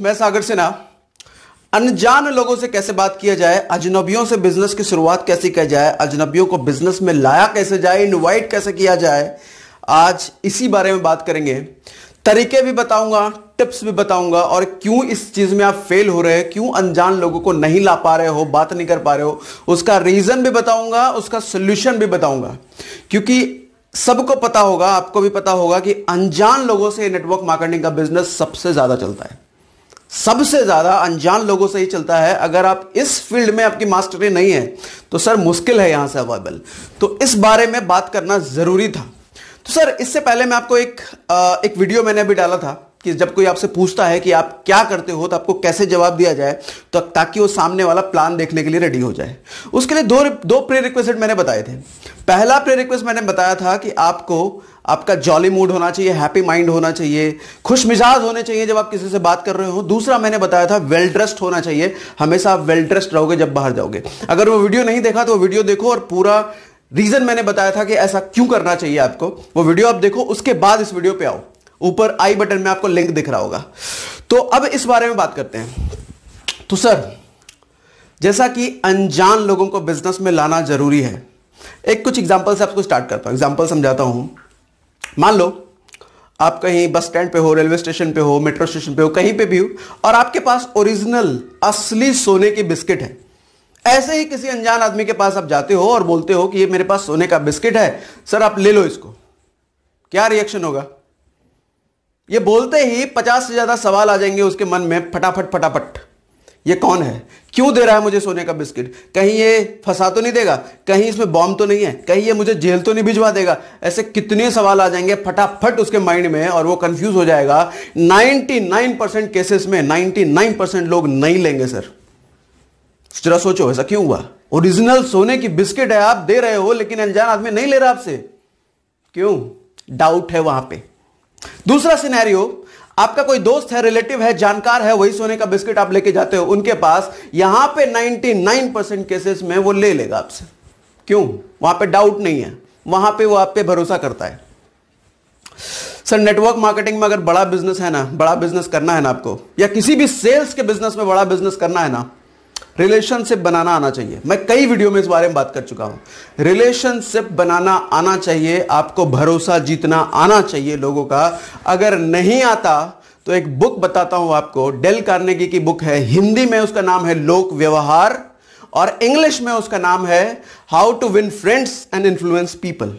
मैं सागर सिन्हा अनजान लोगों से कैसे बात किया जाए अजनबियों से बिजनेस की शुरुआत कैसे की जाए अजनबियों को बिजनेस में लाया कैसे जाए इनवाइट कैसे किया जाए आज इसी बारे में बात करेंगे तरीके भी बताऊंगा टिप्स भी बताऊंगा और क्यों इस चीज में आप फेल हो रहे हैं क्यों अनजान लोगों को नहीं ला पा रहे हो बात नहीं कर पा रहे हो उसका रीजन भी बताऊंगा उसका सोल्यूशन भी बताऊंगा क्योंकि सबको पता होगा आपको भी पता होगा कि अनजान लोगों से नेटवर्क मार्केटिंग का बिजनेस सबसे ज्यादा चलता है सबसे ज्यादा अनजान लोगों से ही चलता है अगर आप इस फील्ड में आपकी मास्टरी नहीं है तो सर मुश्किल है यहां से अवेलेबल तो इस बारे में बात करना जरूरी था तो सर इससे पहले मैं आपको एक एक वीडियो मैंने अभी डाला था कि जब कोई आपसे पूछता है कि आप क्या करते हो तो आपको कैसे जवाब दिया जाए तो ताकि वो सामने वाला प्लान देखने के लिए रेडी हो जाए उसके लिए दो दो प्रे रिक्वेस्ट मैंने बताए थे पहला प्रे रिक्वेस्ट मैंने बताया था कि आपको आपका जॉली मूड होना चाहिए हैप्पी माइंड होना चाहिए खुश मिजाज होने चाहिए जब आप किसी से बात कर रहे हो दूसरा मैंने बताया था वेल ड्रेस्ड होना चाहिए हमेशा आप वेल ड्रेस्ड रहोगे जब बाहर जाओगे अगर वो वीडियो नहीं देखा तो वीडियो देखो और पूरा रीजन मैंने बताया था कि ऐसा क्यों करना चाहिए आपको वो वीडियो आप देखो उसके बाद इस वीडियो पे आओ ऊपर आई बटन में आपको लिंक दिख रहा होगा तो अब इस बारे में बात करते हैं तो सर जैसा कि अनजान लोगों को बिजनेस में लाना जरूरी है एक कुछ एग्जाम्पल से आपको स्टार्ट करता हूं एग्जाम्पल समझाता हूं मान लो आप कहीं बस स्टैंड पे हो रेलवे स्टेशन पे हो मेट्रो स्टेशन पे हो कहीं पे भी हो और आपके पास ओरिजिनल असली सोने की बिस्किट है ऐसे ही किसी अनजान आदमी के पास आप जाते हो और बोलते हो कि ये मेरे पास सोने का बिस्किट है सर आप ले लो इसको क्या रिएक्शन होगा ये बोलते ही पचास से ज़्यादा सवाल आ जाएंगे उसके मन में फटाफट फटाफट ये कौन है क्यों दे रहा है मुझे सोने का बिस्किट कहीं ये फंसा तो नहीं देगा कहीं इसमें बॉम्ब तो नहीं है कहीं ये मुझे जेल तो नहीं भिजवा देगा ऐसे कितने सवाल आ जाएंगे फटाफट उसके माइंड में और वो कंफ्यूज हो जाएगा 99 परसेंट केसेस में 99 परसेंट लोग नहीं लेंगे सर जरा सोचो ऐसा क्यों हुआ ओरिजिनल सोने की बिस्किट है आप दे रहे हो लेकिन अनजान आदमी नहीं ले रहा आपसे क्यों डाउट है वहां पर दूसरा सिनेरियो आपका कोई दोस्त है रिलेटिव है जानकार है वही सोने का बिस्किट आप लेके जाते हो उनके पास यहां पे 99 परसेंट केसेस में वो ले लेगा आपसे क्यों वहां पे डाउट नहीं है वहां पे वो आप पे भरोसा करता है सर नेटवर्क मार्केटिंग में अगर बड़ा बिजनेस है ना बड़ा बिजनेस करना है ना आपको या किसी भी सेल्स के बिजनेस में बड़ा बिजनेस करना है ना रिलेशनशिप बनाना आना चाहिए मैं कई वीडियो में इस बारे में बात कर चुका हूं रिलेशनशिप बनाना आना चाहिए आपको भरोसा जीतना आना चाहिए लोगों का अगर नहीं आता तो एक बुक बताता हूं आपको डेल कार्नेगी की बुक है हिंदी में उसका नाम है लोक व्यवहार और इंग्लिश में उसका नाम है how to win friends and influence people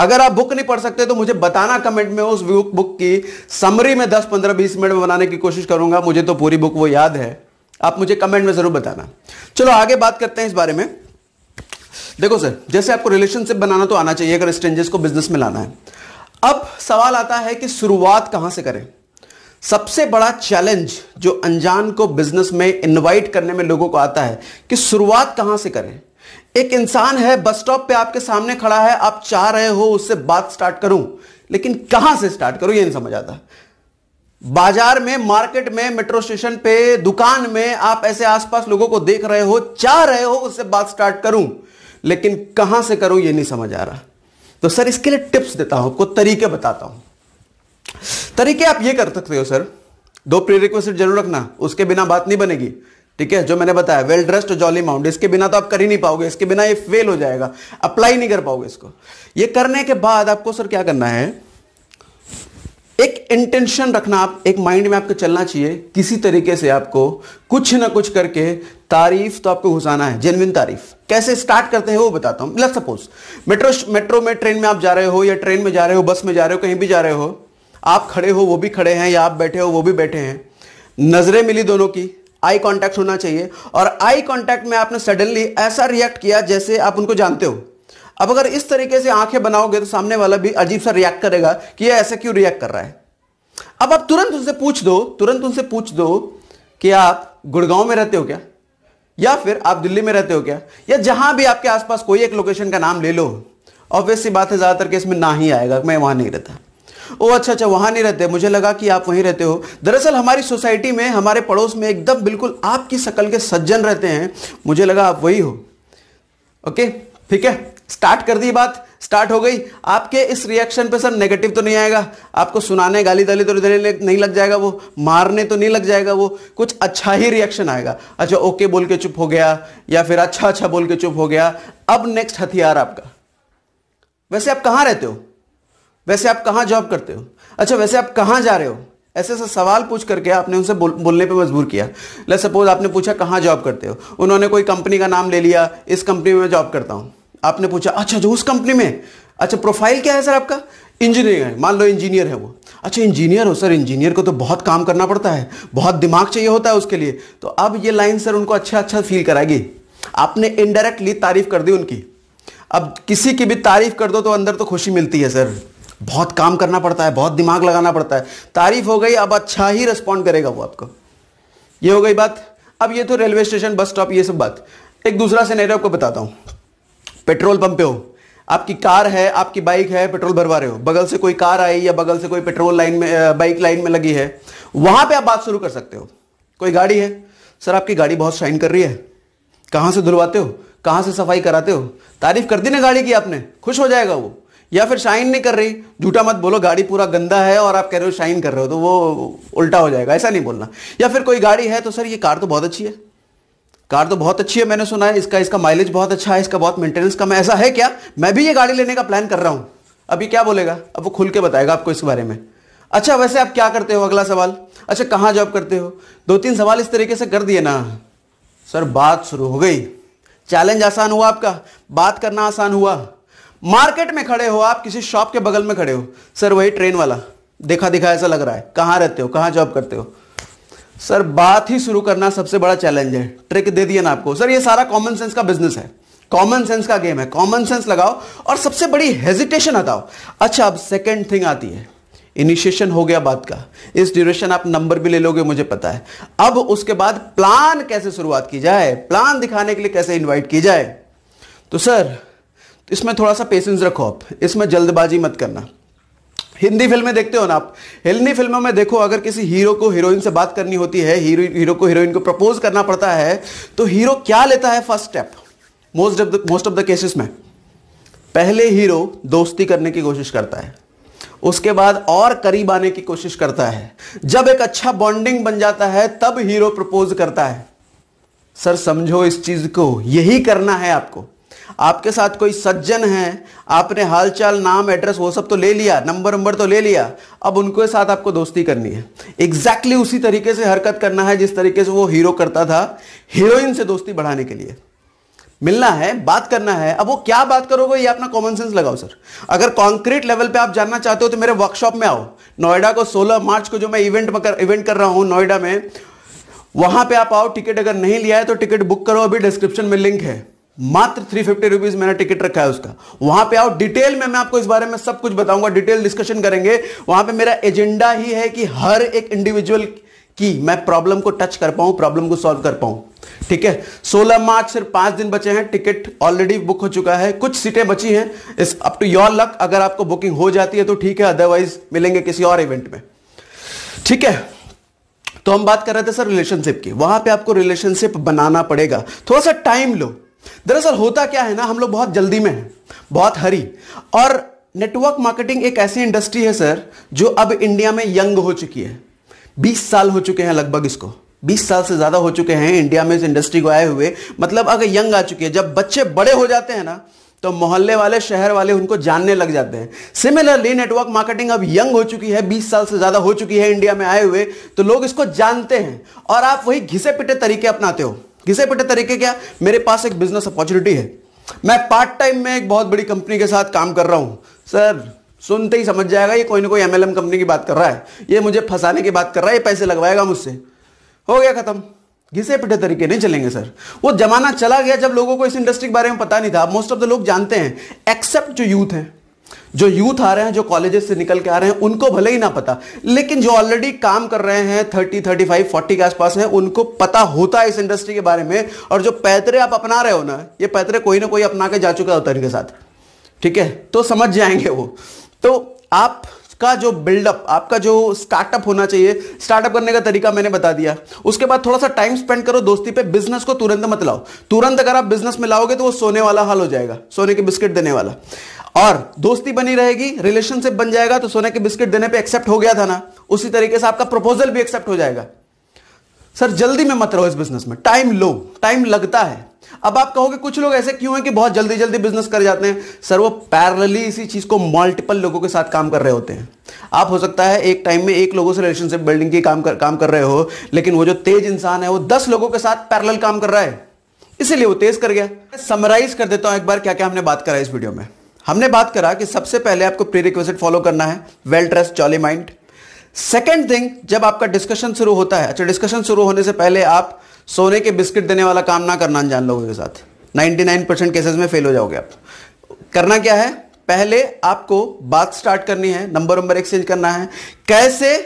अगर आप बुक नहीं पढ़ सकते तो मुझे बताना कमेंट में उस बुक की समरी में 10 15 20 मिनट में बनाने की कोशिश करूंगा मुझे तो पूरी बुक वो याद है आप मुझे कमेंट में ज़रूर बताना चलो आगे बात करते हैं इस बारे में देखो सर जैसे आपको रिलेशनशिप बनाना तो आना चाहिए अगर स्ट्रेंजर्स को बिजनेस में लाना है अब सवाल आता है कि शुरुआत कहां से करें सबसे बड़ा चैलेंज जो अनजान को बिजनेस में इनवाइट करने में लोगों को आता है कि शुरुआत कहां से करें एक इंसान है बस स्टॉप पे आपके सामने खड़ा है आप चाह रहे हो उससे बात स्टार्ट करूं लेकिन कहां से स्टार्ट करूं ये नहीं समझ आता बाजार में मार्केट में मेट्रो स्टेशन पे दुकान में आप ऐसे आसपास लोगों को देख रहे हो चाह रहे हो उससे बात स्टार्ट करूं लेकिन कहां से करूं ये नहीं समझ आ रहा तो सर इसके लिए टिप्स देता हूं आपको तरीके बताता हूं तरीके आप ये कर सकते हो सर दो प्री रिक्वेस्ट जरूर रखना उसके बिना बात नहीं बनेगी ठीक है जो मैंने बताया वेल ड्रेस्ड जॉली माउंट इसके बिना तो आप कर ही नहीं पाओगे इसके बिना ये फेल हो जाएगा अप्लाई नहीं कर पाओगे इसको ये करने के बाद आपको सर क्या करना है एक इंटेंशन रखना आप एक माइंड में आपको चलना चाहिए किसी तरीके से आपको कुछ ना कुछ करके तारीफ तो आपको घुसाना है जेनविन तारीफ कैसे स्टार्ट करते हैं वो बताता हूं सपोज मेट्रो मेट्रो में ट्रेन में आप जा रहे हो या ट्रेन में जा रहे हो बस में जा रहे हो कहीं भी जा रहे हो आप खड़े हो वो भी खड़े हैं या आप बैठे हो वो भी बैठे हैं नज़रें मिली दोनों की आई कॉन्टैक्ट होना चाहिए और आई कॉन्टैक्ट में आपने सडनली ऐसा रिएक्ट किया जैसे आप उनको जानते हो अब अगर इस तरीके से आंखें बनाओगे तो सामने वाला भी अजीब सा रिएक्ट करेगा कि ये ऐसा क्यों रिएक्ट कर रहा है अब आप तुरंत उनसे पूछ दो तुरंत उनसे पूछ दो कि आप गुड़गांव में रहते हो क्या या फिर आप दिल्ली में रहते हो क्या या जहां भी आपके आसपास कोई एक लोकेशन का नाम ले लो ऑब्वियस सी बात है ज्यादातर केस में ना ही आएगा मैं वहां नहीं रहता ओ अच्छा अच्छा वहां नहीं रहते मुझे लगा कि आप वहीं रहते हो दरअसल हमारी सोसाइटी में हमारे पड़ोस में एकदम बिल्कुल आपकी शकल के सज्जन रहते हैं मुझे लगा आप वही हो ओके ठीक है स्टार्ट कर दी बात स्टार्ट हो गई आपके इस रिएक्शन पे सर नेगेटिव तो नहीं आएगा आपको सुनाने गाली दाली तो देने नहीं लग जाएगा वो मारने तो नहीं लग जाएगा वो कुछ अच्छा ही रिएक्शन आएगा अच्छा ओके बोल के चुप हो गया या फिर अच्छा अच्छा बोल के चुप हो गया अब नेक्स्ट हथियार आपका वैसे आप कहाँ रहते हो वैसे आप कहाँ जॉब करते हो अच्छा वैसे आप कहाँ जा रहे हो ऐसे ऐसे सवाल पूछ करके आपने उनसे बोल, बोलने पे मजबूर किया लेट सपोज आपने पूछा कहाँ जॉब करते हो उन्होंने कोई कंपनी का नाम ले लिया इस कंपनी में जॉब करता हूँ आपने पूछा अच्छा जो उस कंपनी में अच्छा प्रोफाइल क्या है सर आपका इंजीनियर है मान लो इंजीनियर है वो अच्छा इंजीनियर हो सर इंजीनियर को तो बहुत काम करना पड़ता है बहुत दिमाग चाहिए होता है उसके लिए तो अब ये लाइन सर उनको अच्छा अच्छा फील कराएगी आपने इनडायरेक्टली तारीफ कर दी उनकी अब किसी की भी तारीफ कर दो तो अंदर तो खुशी मिलती है सर बहुत काम करना पड़ता है बहुत दिमाग लगाना पड़ता है तारीफ हो गई अब अच्छा ही रिस्पॉन्ड करेगा वो आपको ये हो गई बात अब ये तो रेलवे स्टेशन बस स्टॉप ये सब बात एक दूसरा सिनेरियो आपको बताता हूँ पेट्रोल पंप पे हो आपकी कार है आपकी बाइक है पेट्रोल भरवा रहे हो बगल से कोई कार आई या बगल से कोई पेट्रोल लाइन में बाइक लाइन में लगी है वहां पे आप बात शुरू कर सकते हो कोई गाड़ी है सर आपकी गाड़ी बहुत शाइन कर रही है कहाँ से धुलवाते हो कहाँ से सफाई कराते हो तारीफ कर दी ना गाड़ी की आपने खुश हो जाएगा वो या फिर शाइन नहीं कर रही झूठा मत बोलो गाड़ी पूरा गंदा है और आप कह रहे हो शाइन कर रहे हो तो वो उल्टा हो जाएगा ऐसा नहीं बोलना या फिर कोई गाड़ी है तो सर ये कार तो बहुत अच्छी है कार तो बहुत अच्छी है मैंने सुना है इसका इसका माइलेज बहुत अच्छा है इसका बहुत मेंटेनेंस कम है ऐसा है क्या मैं भी ये गाड़ी लेने का प्लान कर रहा हूं अभी क्या बोलेगा अब वो खुल के बताएगा आपको इस बारे में अच्छा वैसे आप क्या करते हो अगला सवाल अच्छा कहाँ जॉब करते हो दो तीन सवाल इस तरीके से कर दिए ना सर बात शुरू हो गई चैलेंज आसान हुआ आपका बात करना आसान हुआ मार्केट में खड़े हो आप किसी शॉप के बगल में खड़े हो सर वही ट्रेन वाला देखा दिखा ऐसा लग रहा है कहाँ रहते हो कहाँ जॉब करते हो सर बात ही शुरू करना सबसे बड़ा चैलेंज है ट्रिक दे दिया ना आपको सर ये सारा कॉमन सेंस का बिजनेस है कॉमन सेंस का गेम है कॉमन सेंस लगाओ और सबसे बड़ी हेजिटेशन हटाओ अच्छा अब सेकेंड थिंग आती है इनिशिएशन हो गया बात का इस ड्यूरेशन आप नंबर भी ले लोगे मुझे पता है अब उसके बाद प्लान कैसे शुरुआत की जाए प्लान दिखाने के लिए कैसे इनवाइट की जाए तो सर इसमें थोड़ा सा पेशेंस रखो आप इसमें जल्दबाजी मत करना हिंदी फिल्में देखते हो ना आप हिंदी फिल्मों में देखो अगर किसी हीरो को हीरोइन से बात करनी होती है हीरो हीरो को हीरोइन को प्रपोज करना पड़ता है तो हीरो क्या लेता है first step most of the most of the cases में पहले हीरो दोस्ती करने की कोशिश करता है उसके बाद और करीब आने की कोशिश करता है जब एक अच्छा बॉन्डिंग बन जाता है तब हीरो प्रपोज करता है सर समझो इस चीज को यही करना है आपको आपके साथ कोई सज्जन है आपने हालचाल नाम एड्रेस वो सब तो ले लिया नंबर नंबर तो ले लिया अब उनके साथ आपको दोस्ती करनी है एग्जैक्टली exactly उसी तरीके से हरकत करना है जिस तरीके से वो हीरो करता था हीरोइन से दोस्ती बढ़ाने के लिए मिलना है बात करना है अब वो क्या बात करोगे ये अपना कॉमन सेंस लगाओ सर अगर कॉन्क्रीट लेवल पे आप जानना चाहते हो तो मेरे वर्कशॉप में आओ नोएडा को 16 मार्च को जो मैं इवेंट में कर, इवेंट कर रहा हूं नोएडा में वहां पे आप आओ टिकट अगर नहीं लिया है तो टिकट बुक करो अभी डिस्क्रिप्शन में लिंक है मात्र थ्री फिफ्टी रुपीज मैंने टिकट रखा है उसका वहां पे आओ डिटेल में मैं आपको इस बारे में सब कुछ बताऊंगा डिटेल डिस्कशन करेंगे वहां पे मेरा एजेंडा ही है कि हर एक इंडिविजुअल की मैं प्रॉब्लम को टच कर पाऊं प्रॉब्लम को सॉल्व कर पाऊं ठीक है 16 मार्च सिर्फ पांच दिन बचे हैं टिकट ऑलरेडी बुक हो चुका है कुछ सीटें बची हैं इस अप टू योर लक अगर आपको बुकिंग हो जाती है तो ठीक है अदरवाइज मिलेंगे किसी और इवेंट में ठीक है तो हम बात कर रहे थे सर रिलेशनशिप की वहां पे आपको रिलेशनशिप बनाना पड़ेगा थोड़ा सा टाइम लो दरअसल होता क्या है ना हम लोग बहुत जल्दी में हैं बहुत हरी और नेटवर्क मार्केटिंग एक ऐसी इंडस्ट्री है सर जो अब इंडिया में यंग हो चुकी है 20 साल हो चुके हैं लगभग इसको 20 साल से ज़्यादा हो चुके हैं इंडिया में इस इंडस्ट्री को आए हुए मतलब अगर यंग आ चुकी है जब बच्चे बड़े हो जाते हैं ना तो मोहल्ले वाले शहर वाले उनको जानने लग जाते हैं सिमिलरली नेटवर्क मार्केटिंग अब यंग हो चुकी है 20 साल से ज़्यादा हो चुकी है इंडिया में आए हुए तो लोग इसको जानते हैं और आप वही घिसे पिटे तरीके अपनाते हो किसे बेटे तरीके क्या मेरे पास एक बिजनेस अपॉर्चुनिटी है मैं पार्ट टाइम में एक बहुत बड़ी कंपनी के साथ काम कर रहा हूँ सर सुनते ही समझ जाएगा ये कोई ना कोई एमएलएम कंपनी की बात कर रहा है ये मुझे फंसाने की बात कर रहा है ये पैसे लगवाएगा मुझसे हो गया खत्म घिसे पिटे तरीके नहीं चलेंगे सर वो जमाना चला गया जब लोगों को इस इंडस्ट्री के बारे में पता नहीं था मोस्ट ऑफ द लोग जानते हैं एक्सेप्ट जो यूथ हैं जो यूथ आ रहे हैं जो कॉलेजेस से निकल के आ रहे हैं उनको भले ही ना पता लेकिन जो ऑलरेडी काम कर रहे हैं थर्टी थर्टी फाइव फोर्टी के आसपास हैं उनको पता होता है इस इंडस्ट्री के बारे में और जो पैतरे आप अपना रहे हो ना ये पैतरे कोई ना कोई अपना के जा चुका होता है इनके साथ ठीक है तो समझ जाएंगे वो तो आप का जो बिल्डअप आपका जो स्टार्टअप होना चाहिए स्टार्टअप करने का तरीका मैंने बता दिया उसके बाद थोड़ा सा टाइम स्पेंड करो दोस्ती पे बिजनेस को तुरंत मत लाओ तुरंत अगर आप बिजनेस में लाओगे तो वो सोने वाला हाल हो जाएगा सोने के बिस्किट देने वाला और दोस्ती बनी रहेगी रिलेशनशिप बन जाएगा तो सोने के बिस्किट देने पे एक्सेप्ट हो गया था ना उसी तरीके से आपका प्रपोजल भी एक्सेप्ट हो जाएगा सर जल्दी में मत रहो इस बिजनेस में टाइम लो टाइम लगता है अब आप कहोगे कुछ लोग ऐसे क्यों हैं कि बहुत जल्दी जल्दी बिजनेस कर जाते हैं सर वो पैरलली इसी चीज को मल्टीपल लोगों के साथ काम कर रहे होते हैं आप हो सकता है एक टाइम में एक लोगों से रिलेशनशिप बिल्डिंग की काम कर काम कर रहे हो लेकिन वो जो तेज इंसान है वो दस लोगों के साथ पैरल काम कर रहा है इसीलिए वो तेज कर गया समराइज कर देता हूं एक बार क्या क्या हमने बात करा इस वीडियो में हमने बात करा कि सबसे पहले आपको प्री रिक्वेस्ट फॉलो करना है well trace jolly mind second thing जब आपका डिस्कशन शुरू होता है अच्छा डिस्कशन शुरू होने से पहले आप सोने के बिस्किट देने वाला काम ना करना अनजान लोगों के साथ 99 परसेंट केसेज में फेल हो जाओगे आप करना क्या है पहले आपको बात स्टार्ट करनी है नंबर नंबर एक्सचेंज करना है कैसे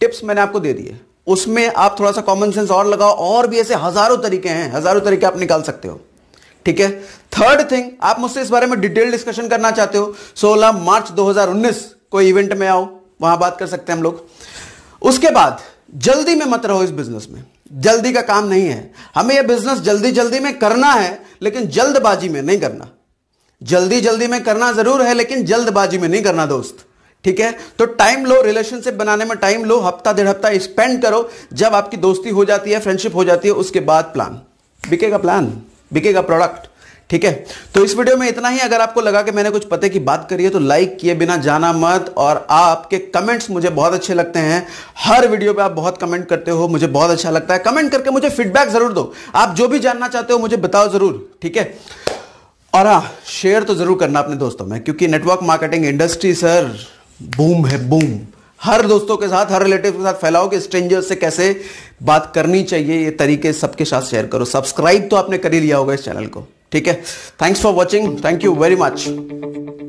टिप्स मैंने आपको दे दिए उसमें आप थोड़ा सा कॉमन सेंस और लगाओ और भी ऐसे हजारों तरीके हैं हजारों तरीके आप निकाल सकते हो ठीक है थर्ड थिंग आप मुझसे इस बारे में डिटेल डिस्कशन करना चाहते हो 16 मार्च 2019 कोई इवेंट में आओ वहां बात कर सकते हैं हम लोग उसके बाद जल्दी में मत रहो इस बिजनेस में जल्दी का काम नहीं है हमें यह बिजनेस जल्दी जल्दी में करना है लेकिन जल्दबाजी में नहीं करना जल्दी जल्दी में करना जरूर है लेकिन जल्दबाजी में नहीं करना दोस्त ठीक है तो टाइम लो रिलेशनशिप बनाने में टाइम लो हफ्ता डेढ़ हफ्ता स्पेंड करो जब आपकी दोस्ती हो जाती है फ्रेंडशिप हो जाती है उसके बाद प्लान बिकेगा प्लान बिकेगा प्रोडक्ट ठीक है तो इस वीडियो में इतना ही अगर आपको लगा कि मैंने कुछ पते की बात करी है तो लाइक किए बिना जाना मत और आपके कमेंट्स मुझे बहुत अच्छे लगते हैं हर वीडियो पे आप बहुत कमेंट करते हो मुझे बहुत अच्छा लगता है कमेंट करके मुझे फीडबैक जरूर दो आप जो भी जानना चाहते हो मुझे बताओ जरूर ठीक है और हाँ शेयर तो जरूर करना अपने दोस्तों में क्योंकि network marketing industry sir boom है बूम हर दोस्तों के साथ हर रिलेटिव के साथ फैलाओ कि स्ट्रेंजर्स से कैसे बात करनी चाहिए ये तरीके सबके साथ शेयर करो सब्सक्राइब तो आपने कर ही लिया होगा इस चैनल को ठीक है thanks for watching thank you very much